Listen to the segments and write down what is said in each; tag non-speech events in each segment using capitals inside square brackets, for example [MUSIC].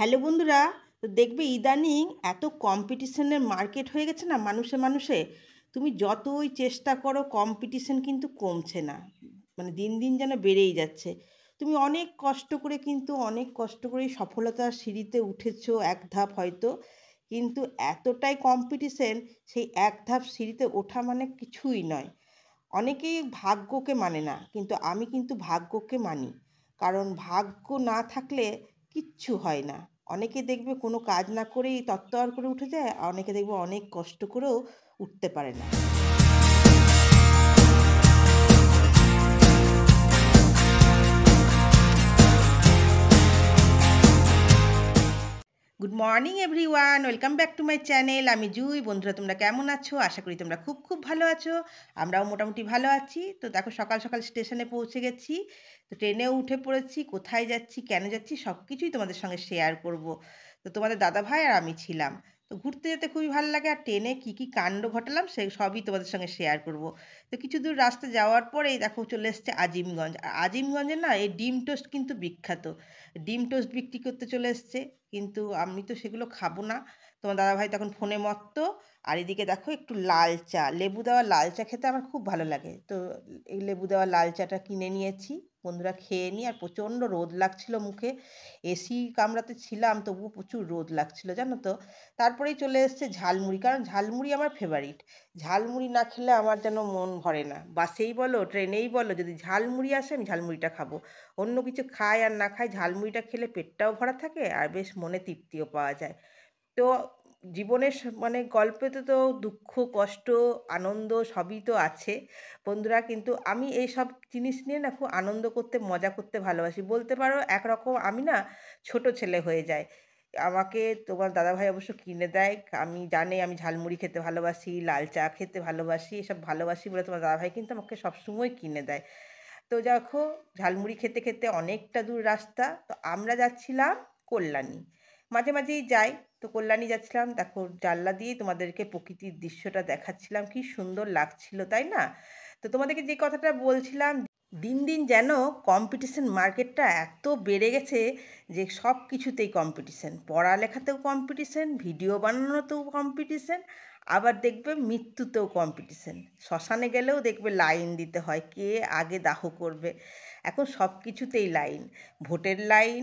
hello বন্ধুরা তো দেখবে ইদানিং এত কম্পিটিশনের মার্কেট হয়ে গেছে না মানুষে মানুষে তুমি যতই চেষ্টা করো কম্পিটিশন কিন্তু কমছে না মানে দিন দিন যেন বেড়েই যাচ্ছে তুমি অনেক কষ্ট করে কিন্তু অনেক কষ্ট করে সফলতার সিঁড়িতে উঠেছো এক ধাপ হয়তো কিন্তু এতটাই কম্পিটিশন সেই এক ধাপ সিঁড়িতে ওঠা মানে কিছুই নয় অনেকেই ভাগ্যকে মানে না কিন্তু আমি কিন্তু ভাগ্যকে মানি কারণ ভাগ্য না থাকলে কিচ্ছু হয় না অনেকে দেখবে কোনো কাজ না করেই তত্ত্বর করে উঠে যায় আর অনেকে দেখবে অনেক কষ্ট করেও উঠতে পারে না morning everyone welcome back to my channel আমি জুই বন্ধুরা তোমরা কেমন আছো আশা করি তোমরা খুব খুব ভালো আছো আমরাও মোটামুটি ভালো আছি তো দেখো সকাল সকাল স্টেশনে পৌঁছে গেছি তো ট্রেনেও উঠে পড়েছি কোথায় যাচ্ছি কেন যাচ্ছি সব কিছুই তোমাদের সঙ্গে শেয়ার করব তো তোমাদের দাদা ভাই আর আমি ছিলাম তো ঘুরতে যেতে খুবই ভালো লাগে আর ট্রেনে কী কী কাণ্ড ঘটালাম সে সবই তোমাদের সঙ্গে শেয়ার করব তো কিছু দূর রাস্তা যাওয়ার পরে দেখো চলে এসছে আজিমগঞ্জ আর আজিমগঞ্জে না এই ডিম টোস্ট কিন্তু বিখ্যাত ডিম টোস্ট বিক্রি করতে চলে এসছে কিন্তু আমি তো সেগুলো খাবো না তোমার দাদাভাই তখন ফোনে মত্ত আর এদিকে দেখো একটু লাল চা লেবু দেওয়া লাল চা খেতে আমার খুব ভালো লাগে তো এই লেবু দেওয়া লাল চাটা কিনে নিয়েছি বন্ধুরা খেয়ে নিয়ে আর প্রচণ্ড রোদ লাগছিল মুখে এসি কামরাতে ছিলাম তবুও প্রচুর রোদ লাগছিল জানো তো তারপরেই চলে এসছে ঝালমুড়ি কারণ ঝালমুড়ি আমার ফেভারিট ঝালমুড়ি না খেলে আমার যেন মন ভরে না বাসেই বলো ট্রেনেই বলো যদি ঝালমুড়ি আসে আমি ঝালমুড়িটা খাবো অন্য কিছু খাই আর না খাই ঝালমুড়িটা খেলে পেটটাও ভরা থাকে আর বেশ মনে তৃপ্তিও পাওয়া যায় তো জীবনের মানে গল্পেতে তো দুঃখ কষ্ট আনন্দ সবই তো আছে বন্ধুরা কিন্তু আমি এই সব জিনিস নিয়ে না খুব আনন্দ করতে মজা করতে ভালোবাসি বলতে পারো একরকম আমি না ছোট ছেলে হয়ে যায় আমাকে তোমার দাদাভাই অবশ্য কিনে দেয় আমি জানে আমি ঝালমুড়ি খেতে ভালোবাসি লাল চা খেতে ভালোবাসি এসব ভালোবাসি বলে তোমার দাদাভাই কিন্তু আমাকে সবসময় কিনে দেয় তো দেখো ঝালমুড়ি খেতে খেতে অনেকটা দূর রাস্তা তো আমরা যাচ্ছিলাম কল্যাণী মাঝে মাঝেই যাই তো কল্যাণী যাচ্ছিলাম দেখো জানলা দিয়ে তোমাদেরকে প্রকৃতির দৃশ্যটা দেখাচ্ছিলাম কি সুন্দর লাগছিল তাই না তো তোমাদেরকে যে কথাটা বলছিলাম দিন দিন যেন কম্পিটিশন মার্কেটটা এত বেড়ে গেছে যে সব কিছুতেই কম্পিটিশন পড়ালেখাতেও কম্পিটিশন ভিডিও বানানোতেও কম্পিটিশন আবার দেখবে মৃত্যুতেও কম্পিটিশন শ্মশানে গেলেও দেখবে লাইন দিতে হয় কে আগে দাহ করবে এখন সব কিছুতেই লাইন ভোটের লাইন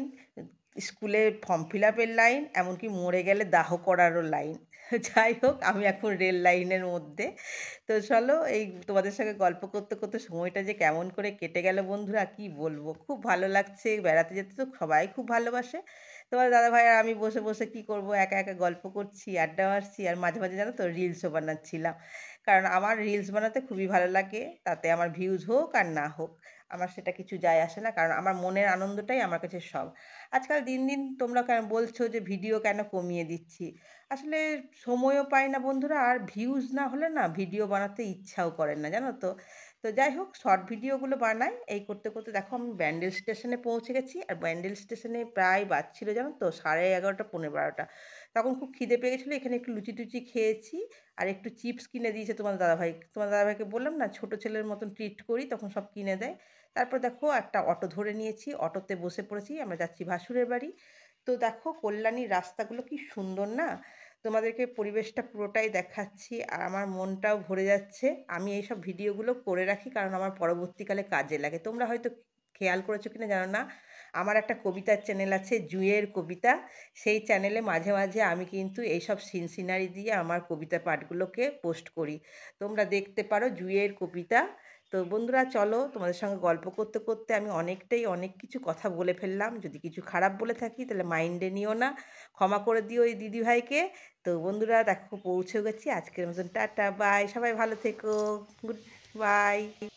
স্কুলে ফর্ম ফিল আপের লাইন এমনকি মরে গেলে দাহ করারও লাইন [LAUGHS] যাই হোক আমি এখন রেল লাইনের মধ্যে তো চলো এই তোমাদের সঙ্গে গল্প করতে করতে সময়টা যে কেমন করে কেটে গেল বন্ধুরা কি বলবো খুব ভালো লাগছে বেড়াতে যেতে তো সবাই খুব ভালোবাসে তোমার দাদা ভাই আর আমি বসে বসে কি করব একা একা গল্প করছি আড্ডা মারছি আর মাঝে মাঝে জানো তো রিলসও বানাচ্ছিলাম কারণ আমার রিলস বানাতে খুবই ভালো লাগে তাতে আমার ভিউজ হোক আর না হোক আমার সেটা কিছু যায় আসে না কারণ আমার মনের আনন্দটাই আমার কাছে সব আজকাল দিন দিন তোমরা কেন বলছো যে ভিডিও কেন কমিয়ে দিচ্ছি আসলে সময়ও পাই না বন্ধুরা আর ভিউজ না হলে না ভিডিও বানাতে ইচ্ছাও করে না জানো তো তো যাই হোক শর্ট ভিডিওগুলো বানাই এই করতে করতে দেখো আমি ব্যান্ডেল স্টেশনে পৌঁছে গেছি আর ব্যান্ডেল স্টেশনে প্রায় বাজছিল জানো তো সাড়ে এগারোটা পনেরো বারোটা তখন খুব খিদে পেয়েছিলো এখানে একটু লুচি টুচি খেয়েছি আর একটু চিপস কিনে দিয়েছে তোমার দাদাভাই তোমার দাদাভাইকে বললাম না ছোট ছেলের মতন ট্রিট করি তখন সব কিনে দেয় তারপর দেখো একটা অটো ধরে নিয়েছি অটোতে বসে পড়েছি আমরা যাচ্ছি ভাসুরের বাড়ি তো দেখো কল্যাণীর রাস্তাগুলো কি সুন্দর না তোমাদেরকে পরিবেশটা পুরোটাই দেখাচ্ছি আর আমার মনটাও ভরে যাচ্ছে আমি এইসব ভিডিওগুলো করে রাখি কারণ আমার পরবর্তীকালে কাজে লাগে তোমরা হয়তো খেয়াল করেছো কিনা জানো না আমার একটা কবিতার চ্যানেল আছে জুয়ের কবিতা সেই চ্যানেলে মাঝে মাঝে আমি কিন্তু এইসব সিন সিনারি দিয়ে আমার কবিতা পাঠগুলোকে পোস্ট করি তোমরা দেখতে পারো জুয়ের কবিতা তো বন্ধুরা চলো তোমাদের সঙ্গে গল্প করতে করতে আমি অনেকটাই অনেক কিছু কথা বলে ফেললাম যদি কিছু খারাপ বলে থাকি তাহলে মাইন্ডে নিও না ক্ষমা করে দিও ওই দিদিভাইকে তো বন্ধুরা দেখো পৌঁছে গেছি আজকের মতন টাটা বাই সবাই ভালো থেকো গুড বাই